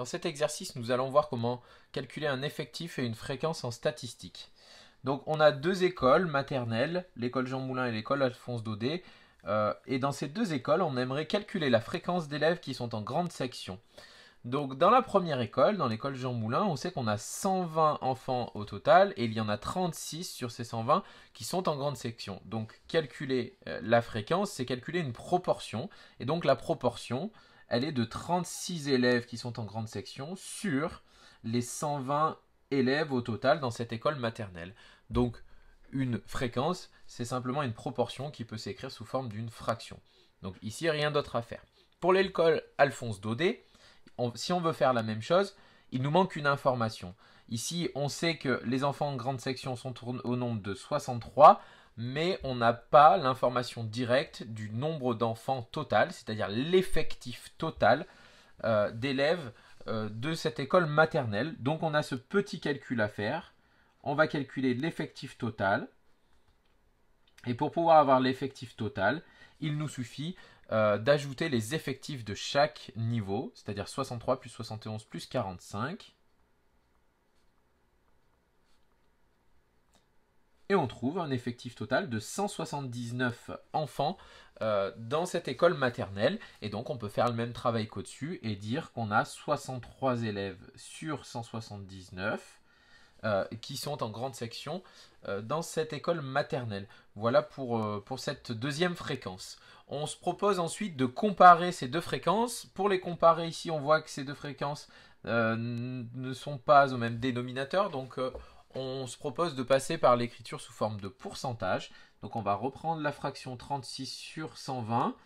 Dans cet exercice, nous allons voir comment calculer un effectif et une fréquence en statistique. Donc on a deux écoles maternelles, l'école Jean Moulin et l'école Alphonse Daudet. Euh, et dans ces deux écoles, on aimerait calculer la fréquence d'élèves qui sont en grande section. Donc dans la première école, dans l'école Jean Moulin, on sait qu'on a 120 enfants au total et il y en a 36 sur ces 120 qui sont en grande section. Donc calculer euh, la fréquence, c'est calculer une proportion. Et donc la proportion, elle est de 36 élèves qui sont en grande section sur les 120 élèves au total dans cette école maternelle. Donc une fréquence, c'est simplement une proportion qui peut s'écrire sous forme d'une fraction. Donc ici, rien d'autre à faire. Pour l'école Alphonse Daudet, si on veut faire la même chose, il nous manque une information. Ici, on sait que les enfants en grande section sont au nombre de 63, mais on n'a pas l'information directe du nombre d'enfants total, c'est-à-dire l'effectif total euh, d'élèves euh, de cette école maternelle. Donc on a ce petit calcul à faire. On va calculer l'effectif total. Et pour pouvoir avoir l'effectif total, il nous suffit euh, d'ajouter les effectifs de chaque niveau, c'est-à-dire 63 plus 71 plus 45. et on trouve un effectif total de 179 enfants euh, dans cette école maternelle. Et donc on peut faire le même travail qu'au-dessus et dire qu'on a 63 élèves sur 179 euh, qui sont en grande section euh, dans cette école maternelle. Voilà pour, pour cette deuxième fréquence. On se propose ensuite de comparer ces deux fréquences. Pour les comparer ici, on voit que ces deux fréquences ne sont pas au même dénominateur. Donc on se propose de passer par l'écriture sous forme de pourcentage. Donc on va reprendre la fraction 36 sur 120.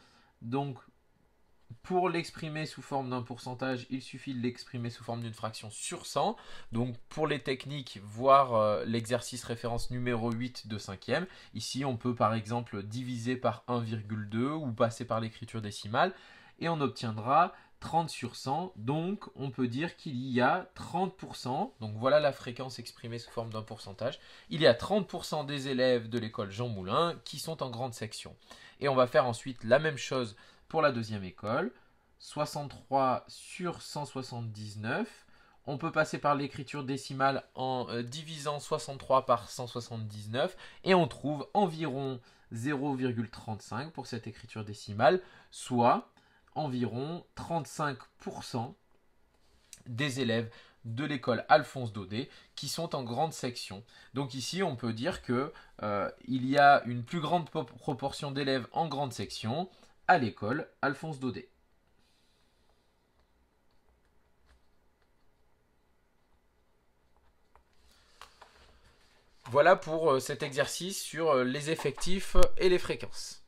Donc pour l'exprimer sous forme d'un pourcentage, il suffit de l'exprimer sous forme d'une fraction sur 100. Donc pour les techniques, voir euh, l'exercice référence numéro 8 de 5e. Ici, on peut par exemple diviser par 1,2 ou passer par l'écriture décimale et on obtiendra 30 sur 100, donc on peut dire qu'il y a 30%, donc voilà la fréquence exprimée sous forme d'un pourcentage, il y a 30% des élèves de l'école Jean Moulin qui sont en grande section. Et on va faire ensuite la même chose pour la deuxième école, 63 sur 179, on peut passer par l'écriture décimale en euh, divisant 63 par 179 et on trouve environ 0,35 pour cette écriture décimale, soit environ 35% des élèves de l'école Alphonse Daudet qui sont en grande section. Donc ici, on peut dire que euh, il y a une plus grande proportion d'élèves en grande section à l'école Alphonse Daudet. Voilà pour euh, cet exercice sur euh, les effectifs et les fréquences.